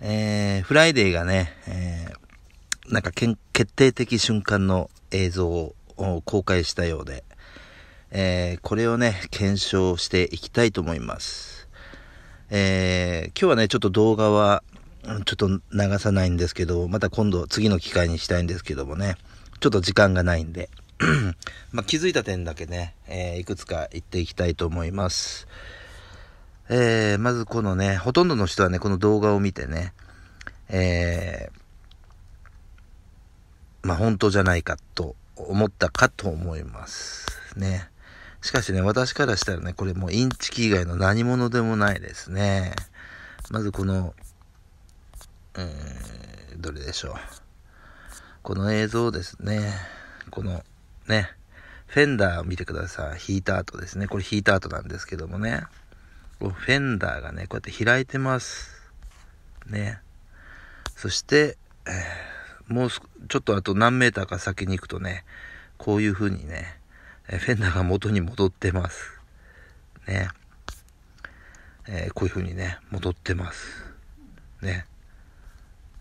えー、フライデーがね、えー、なんか決定的瞬間の映像を公開したようで、えー、これをね、検証していきたいと思います。えー、今日はね、ちょっと動画は、ちょっと流さないんですけど、また今度次の機会にしたいんですけどもね、ちょっと時間がないんで、まあ、気づいた点だけね、えー、いくつか言っていきたいと思います。えー、まずこのね、ほとんどの人はね、この動画を見てね、えー、まあ本当じゃないかと思ったかと思います。ね。しかしね、私からしたらね、これもうインチキ以外の何者でもないですね。まずこの、うー、どれでしょう。この映像ですね。この、ね、フェンダーを見てください。引いた後ですね。これ引いた後なんですけどもね。こうフェンダーがね、こうやって開いてます。ね。そして、えー、もうちょっとあと何メーターか先に行くとね、こういう風にね、フェンダーが元に戻ってます。ね。えー、こういう風にね、戻ってます。ね。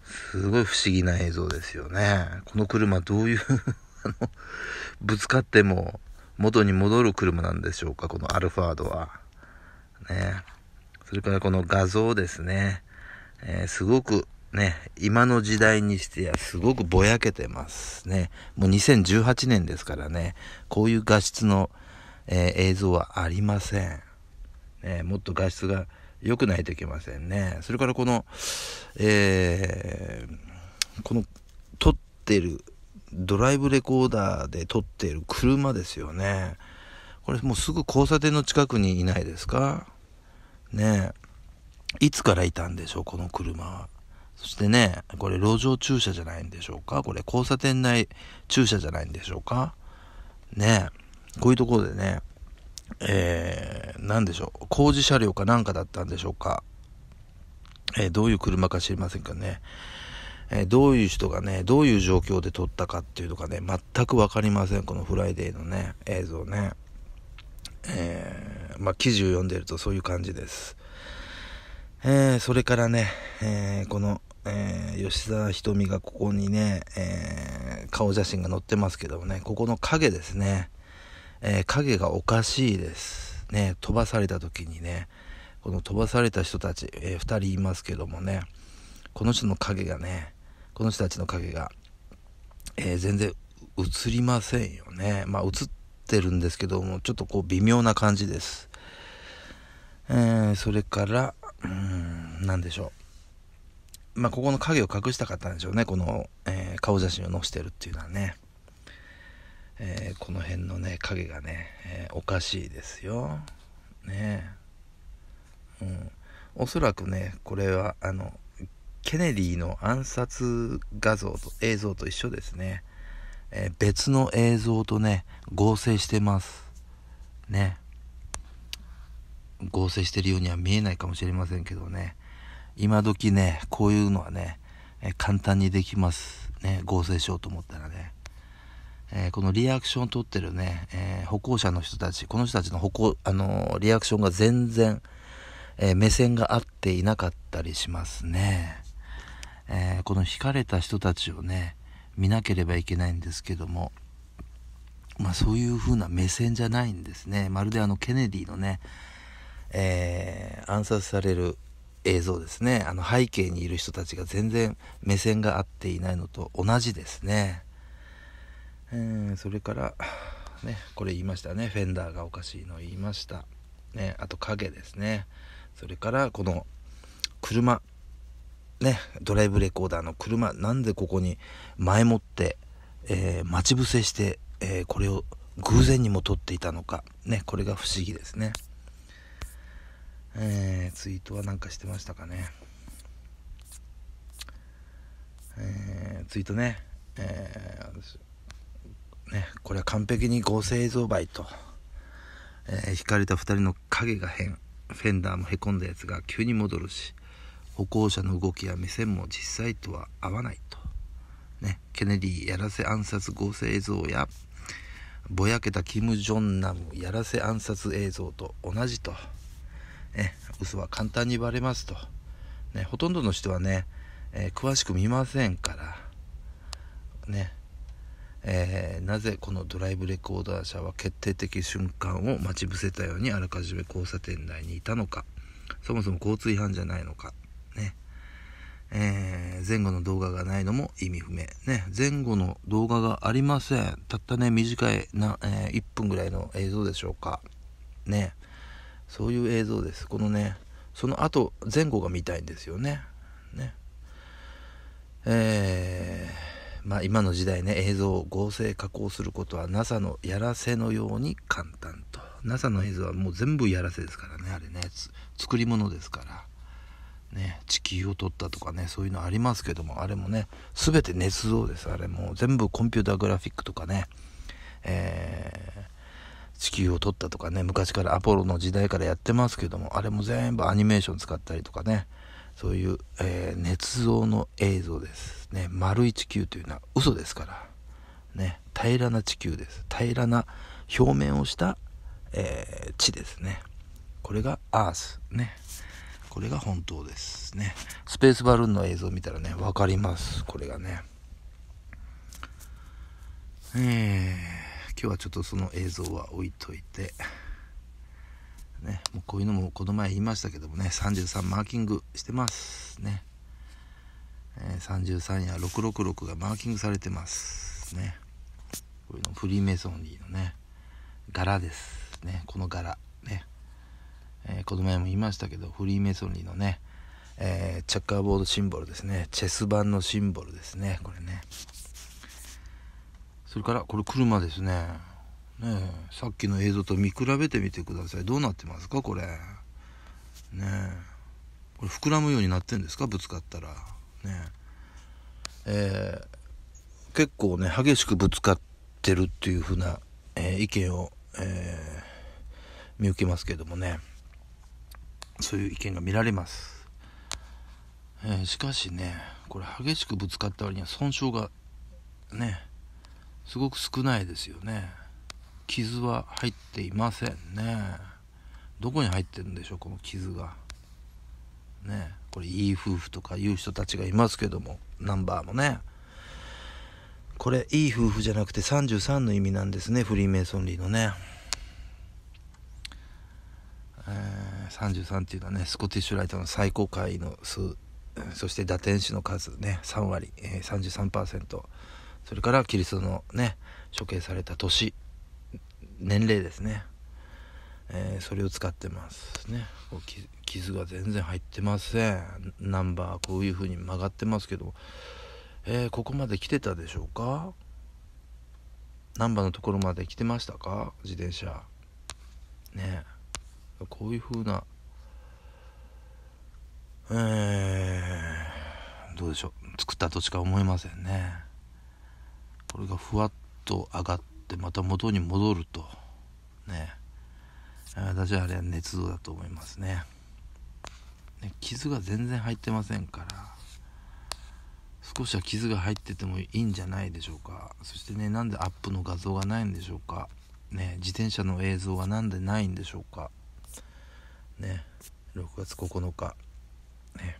すごい不思議な映像ですよね。この車どういう あの、ぶつかっても元に戻る車なんでしょうか、このアルファードは。ね。それからこの画像ですね。えー、すごくね、今の時代にしてはすごくぼやけてますね。もう2018年ですからね、こういう画質の、えー、映像はありません。ね、もっと画質が良くないといけませんね。それからこの、えー、この撮ってるドライブレコーダーで撮っている車ですよね。これもうすぐ交差点の近くにいないですかねいつからいたんでしょう、この車は。そしてね、これ路上駐車じゃないんでしょうかこれ交差点内駐車じゃないんでしょうかねこういうところでね、えー、でしょう、工事車両かなんかだったんでしょうかえー、どういう車か知りませんかね、えー、どういう人がね、どういう状況で撮ったかっていうのがね、全く分かりません、このフライデーのね、映像ね。えーまあ、記事を読んでるとそういう感じです。えー、それからね、えー、この、えー、吉沢ひとみがここにね、え顔写真が載ってますけどもね、ここの影ですね。え影がおかしいです。ね、飛ばされた時にね、この飛ばされた人たち、え2人いますけどもね、この人の影がね、この人たちの影が、え全然映りませんよね。まあ映っってるんですけども、ちょっとこう微妙な感じです。えー、それから、うん、何でしょう。まあ、ここの影を隠したかったんでしょうね。この、えー、顔写真を載せてるっていうのはね。えー、この辺のね、影がね、えおかしいですよ。ねうん。おそらくね、これは、あの、ケネディの暗殺画像と映像と一緒ですね。えー、別の映像とね、合成してます。ね。合成してるようには見えないかもしれませんけどね。今時ね、こういうのはね、えー、簡単にできます。ね、合成しようと思ったらね。えー、このリアクションを取ってるね、え歩行者の人たち、この人たちの歩行、あのリアクションが全然、え目線が合っていなかったりしますね。えこの惹かれた人たちをね、見なければいけないんですけども、まあ、そういう風な目線じゃないんですねまるであのケネディのね、えー、暗殺される映像ですねあの背景にいる人たちが全然目線が合っていないのと同じですね、えー、それからねこれ言いましたねフェンダーがおかしいの言いましたねあと影ですねそれからこの車ね、ドライブレコーダーの車、なんでここに前もって、えー、待ち伏せして、えー、これを偶然にも撮っていたのか、ね、これが不思議ですね。えー、ツイートは何かしてましたかね。えー、ツイートね、えー、ね、これは完璧に合成映像映と、えー、光かれた2人の影が変、フェンダーもへこんだやつが急に戻るし、歩行者の動きや目線も実際とは合わないと、ね、ケネディやらせ暗殺合成映像やぼやけたキム・ジョンナムやらせ暗殺映像と同じと、ね、嘘は簡単にバレますと、ね、ほとんどの人はね、えー、詳しく見ませんからねえー、なぜこのドライブレコーダー車は決定的瞬間を待ち伏せたようにあらかじめ交差点内にいたのかそもそも交通違反じゃないのかね。えー、前後の動画がないのも意味不明。ね、前後の動画がありません。たったね、短いな、えー、1分ぐらいの映像でしょうか。ね、そういう映像です。このね、その後、前後が見たいんですよね。ね。えー、まあ今の時代ね、映像を合成加工することは NASA のやらせのように簡単と。NASA の映像はもう全部やらせですからね、あれね、作り物ですから。ね、地球を取ったとかねそういうのありますけどもあれもね全て捏造ですあれも全部コンピューターグラフィックとかね、えー、地球を取ったとかね昔からアポロの時代からやってますけどもあれも全部アニメーション使ったりとかねそういう、えー、捏造の映像ですね丸い地球というのは嘘ですからね平らな地球です平らな表面をした、えー、地ですねこれがアースねこれが本当ですね。スペースバルーンの映像を見たらね、わかります。これがね。えー、今日はちょっとその映像は置いといて、ね、もうこういうのもこの前言いましたけどもね、33マーキングしてますね。えー、33や666がマーキングされてますね。こういうのフリーメイソンリーのね、柄ですね。この柄。えー、この前も言いましたけど、フリーメイソンーのね、えー、チャッカーボードシンボルですね。チェス盤のシンボルですね。これね。それから、これ車ですね。ねさっきの映像と見比べてみてください。どうなってますかこれ。ねこれ膨らむようになってんですかぶつかったら。ねえー、結構ね、激しくぶつかってるっていう風な、えー、意見を、えー、見受けますけどもね。そういう意見が見られます、えー、しかしねこれ激しくぶつかった割には損傷がねすごく少ないですよね傷は入っていませんねどこに入ってるんでしょうこの傷がねこれいい夫婦とかいう人たちがいますけどもナンバーもねこれいい夫婦じゃなくて33の意味なんですねフリーメイソンリーのね33っていうのはねスコティッシュライトの最高回の数そして打点手の数ね3割、えー、33%それからキリストのね処刑された年年齢ですね、えー、それを使ってますね傷が全然入ってませんナンバーこういう風に曲がってますけどえー、ここまで来てたでしょうかナンバーのところまで来てましたか自転車ねえこういう風なえー、どうでしょう作ったとしか思えませんねこれがふわっと上がってまた元に戻るとね私はあれは熱度だと思いますねね傷が全然入ってませんから少しは傷が入っててもいいんじゃないでしょうかそしてねなんでアップの画像がないんでしょうかね自転車の映像は何でないんでしょうかね6月9日ね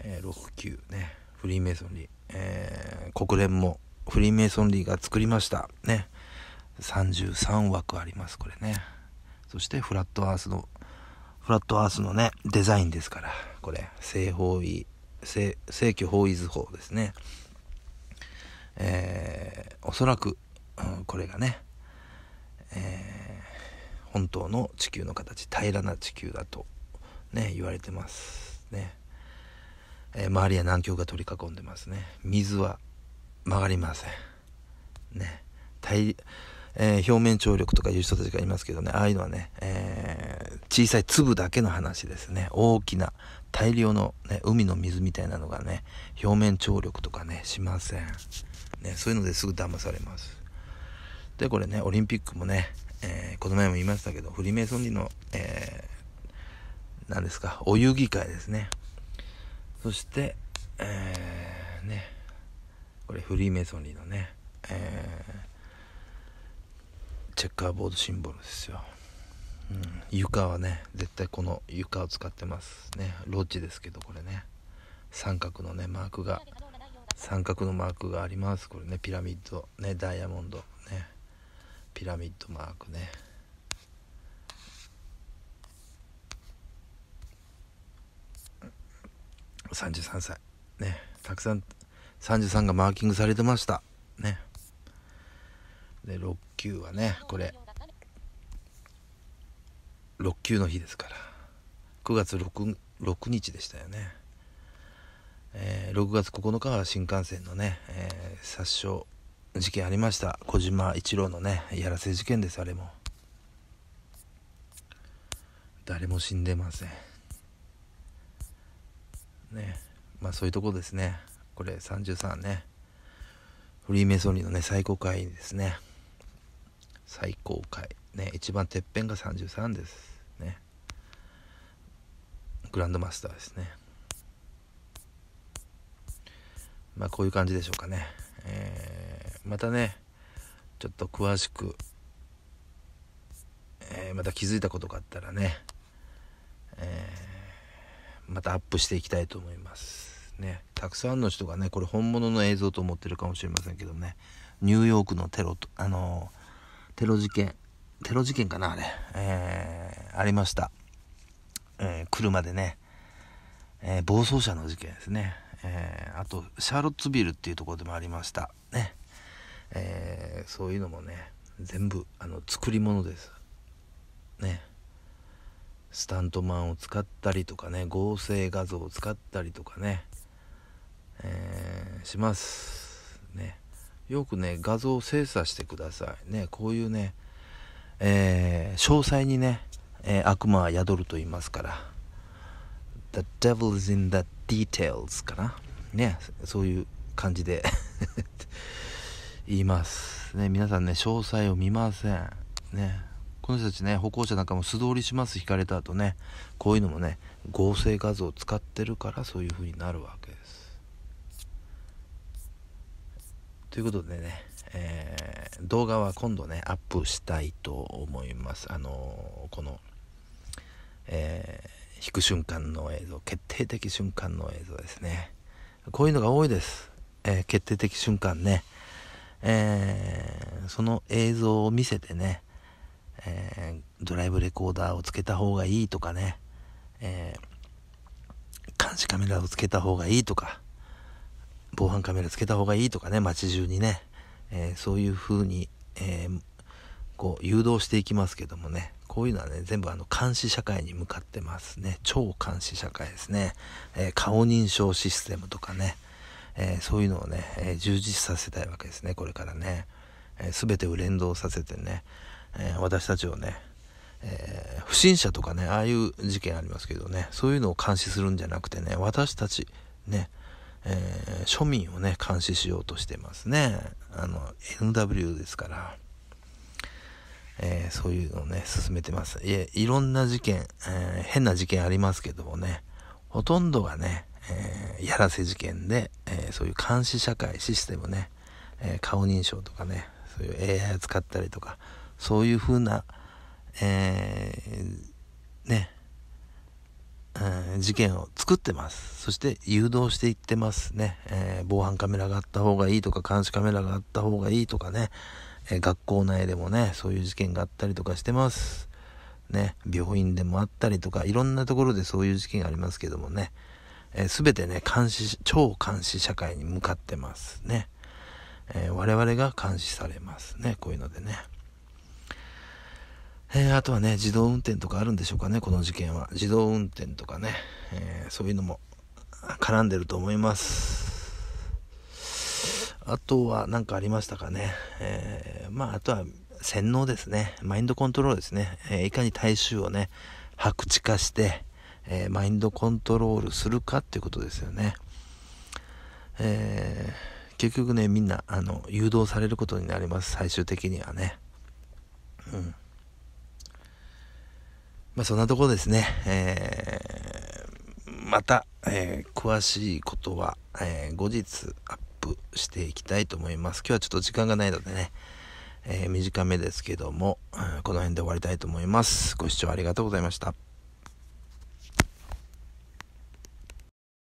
えー、69ねフリーメイソンリー、えー、国連もフリーメイソンリーが作りましたね33枠ありますこれねそしてフラットアースのフラットアースのねデザインですからこれ正方位正規方位図法ですねえー、おそらく、うん、これがね、えー本当の地球の形平らな地球だとね言われてますね、えー、周りは南極が取り囲んでますね水は曲がりませんね対、えー、表面張力とかいう人たちがいますけどねああいうのはね、えー、小さい粒だけの話ですね大きな大量の、ね、海の水みたいなのがね表面張力とかねしません、ね、そういうのですぐ騙されますでこれねオリンピックもねえー、この前も言いましたけど、フリーメイソン人の、えー、何ですか、お遊戯会ですね。そして、えー、ね、これフリーメイソンリーのね、えー、チェッカーボードシンボルですよ。うん、床はね、絶対この床を使ってますね。ロッジですけど、これね。三角のね、マークが、三角のマークがあります。これね、ピラミッド、ね、ダイヤモンド、ピラミッドマークね33歳ねたくさん33がマーキングされてましたねで6級はねこれ6級の日ですから9月 6, 6日でしたよね、えー、6月9日は新幹線のね、えー、殺傷事件ありました小島一郎のねやらせ事件ですあれも誰も死んでませんねまあそういうとこですねこれ33ねフリーメイソニーのね最高回ですね最高回ね一番てっぺんが33ですねグランドマスターですねまあこういう感じでしょうかねえーまたねちょっと詳しく、えー、また気づいたことがあったらね、えー、またアップしていきたいと思いますねたくさんの人がねこれ本物の映像と思ってるかもしれませんけどねニューヨークのテロとあのテロ事件テロ事件かなあれ、えー、ありました、え車でね、え暴走車の事件ですねえー、あとシャーロッツビルっていうところでもありましたねえー、そういうのもね全部あの作り物ですねスタントマンを使ったりとかね合成画像を使ったりとかね、えー、しますねよくね画像を精査してくださいねこういうね、えー、詳細にね、えー、悪魔は宿ると言いますから The devil's in the details かなねそういう感じでいます。ね、皆さんね、詳細を見ません。ね。この人たちね、歩行者なんかも素通りします、引かれた後ね。こういうのもね、合成画像を使ってるから、そういう風になるわけです。ということでね、えー、動画は今度ね、アップしたいと思います。あのー、この、えー、引く瞬間の映像、決定的瞬間の映像ですね。こういうのが多いです。えー、決定的瞬間ね。えー、その映像を見せてね、えー、ドライブレコーダーをつけた方がいいとかね、えー、監視カメラをつけた方がいいとか、防犯カメラつけた方がいいとかね、街中にね、えー、そういう風に、えこう誘導していきますけどもね、こういうのはね、全部あの監視社会に向かってますね。超監視社会ですね。え顔認証システムとかね、えそういうのをね、え充実させたいわけですねこれからね、えー、全てを連動させてね、え私たちをね、え不審者とかねああいう事件ありますけどねそういうのを監視するんじゃなくてね私たちねえー、庶民をね監視しようとしてますねあの NW ですから、えー、そういうのをね進めてますいえいろんな事件、えー、変な事件ありますけどもねほとんどがね、えー、やらせ事件で、えー、そういう監視社会システムね、え顔認証とかねそういう AI を使ったりとかそういう風な、えね、うん、事件を作ってますそして誘導していってますね、え防犯カメラがあった方がいいとか監視カメラがあった方がいいとかね、え学校内でもねそういう事件があったりとかしてますね病院でもあったりとかいろんなところでそういう事件がありますけどもねえー、全てね、監視、超監視社会に向かってますね。えー、我々が監視されますね。こういうのでね。えー、あとはね、自動運転とかあるんでしょうかね、この事件は。自動運転とかね、えー、そういうのも絡んでると思います。あとは何かありましたかね。えー、まあ、あとは洗脳ですね。マインドコントロールですね。えー、いかに大衆をね、白痴化して、えー、マインドコントロールするかっていうことですよね。えー、結局ね、みんな、あの、誘導されることになります、最終的にはね。うん。まあ、そんなところですね。えー、また、えー、詳しいことは、えー、後日アップしていきたいと思います。今日はちょっと時間がないのでね、え短めですけども、この辺で終わりたいと思います。ご視聴ありがとうございました。